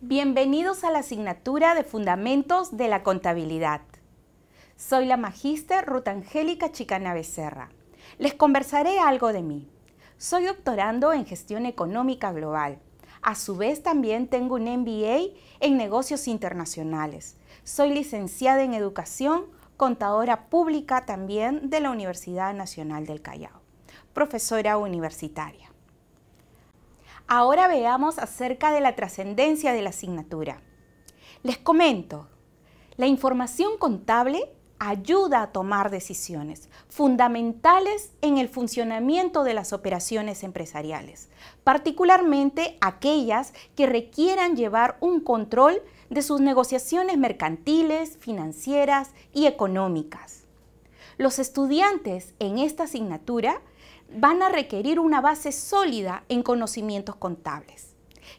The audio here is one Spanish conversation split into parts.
Bienvenidos a la asignatura de Fundamentos de la Contabilidad. Soy la magíster Ruta Angélica Chicana Becerra. Les conversaré algo de mí. Soy doctorando en Gestión Económica Global. A su vez también tengo un MBA en Negocios Internacionales. Soy licenciada en Educación, contadora pública también de la Universidad Nacional del Callao, profesora universitaria. Ahora veamos acerca de la trascendencia de la asignatura. Les comento, la información contable ayuda a tomar decisiones fundamentales en el funcionamiento de las operaciones empresariales, particularmente aquellas que requieran llevar un control de sus negociaciones mercantiles, financieras y económicas. Los estudiantes en esta asignatura van a requerir una base sólida en conocimientos contables,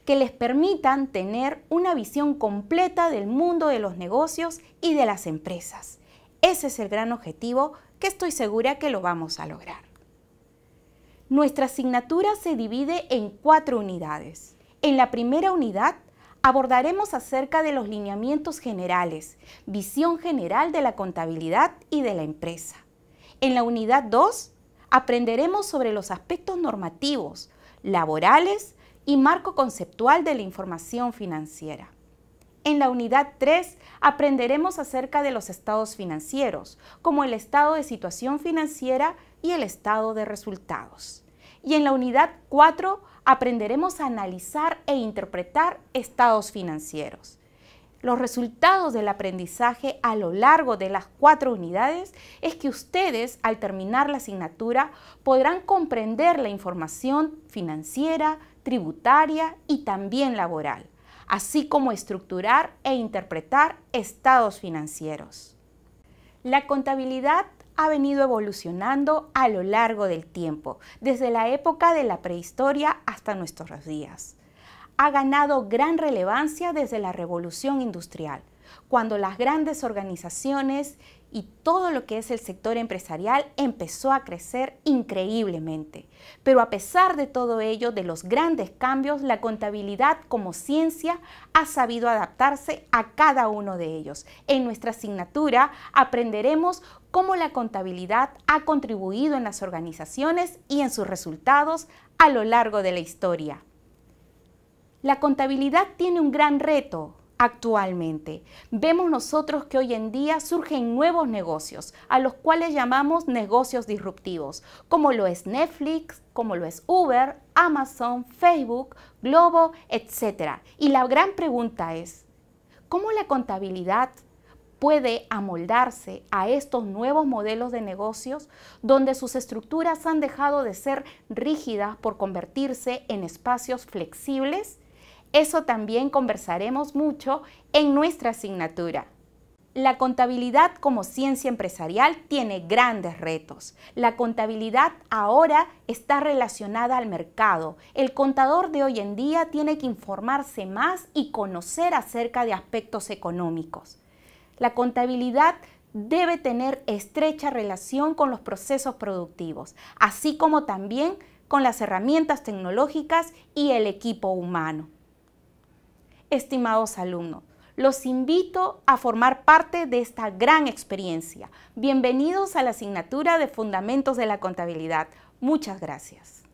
que les permitan tener una visión completa del mundo de los negocios y de las empresas. Ese es el gran objetivo que estoy segura que lo vamos a lograr. Nuestra asignatura se divide en cuatro unidades. En la primera unidad abordaremos acerca de los lineamientos generales, visión general de la contabilidad y de la empresa. En la unidad 2 aprenderemos sobre los aspectos normativos, laborales y marco conceptual de la información financiera. En la unidad 3 aprenderemos acerca de los estados financieros, como el estado de situación financiera y el estado de resultados. Y en la unidad 4 aprenderemos a analizar e interpretar estados financieros los resultados del aprendizaje a lo largo de las cuatro unidades es que ustedes, al terminar la asignatura, podrán comprender la información financiera, tributaria y también laboral, así como estructurar e interpretar estados financieros. La contabilidad ha venido evolucionando a lo largo del tiempo, desde la época de la prehistoria hasta nuestros días ha ganado gran relevancia desde la revolución industrial, cuando las grandes organizaciones y todo lo que es el sector empresarial empezó a crecer increíblemente. Pero a pesar de todo ello, de los grandes cambios, la contabilidad como ciencia ha sabido adaptarse a cada uno de ellos. En nuestra asignatura aprenderemos cómo la contabilidad ha contribuido en las organizaciones y en sus resultados a lo largo de la historia. La contabilidad tiene un gran reto actualmente. Vemos nosotros que hoy en día surgen nuevos negocios, a los cuales llamamos negocios disruptivos, como lo es Netflix, como lo es Uber, Amazon, Facebook, Globo, etc. Y la gran pregunta es, ¿cómo la contabilidad puede amoldarse a estos nuevos modelos de negocios donde sus estructuras han dejado de ser rígidas por convertirse en espacios flexibles eso también conversaremos mucho en nuestra asignatura. La contabilidad como ciencia empresarial tiene grandes retos. La contabilidad ahora está relacionada al mercado. El contador de hoy en día tiene que informarse más y conocer acerca de aspectos económicos. La contabilidad debe tener estrecha relación con los procesos productivos, así como también con las herramientas tecnológicas y el equipo humano estimados alumnos. Los invito a formar parte de esta gran experiencia. Bienvenidos a la asignatura de Fundamentos de la Contabilidad. Muchas gracias.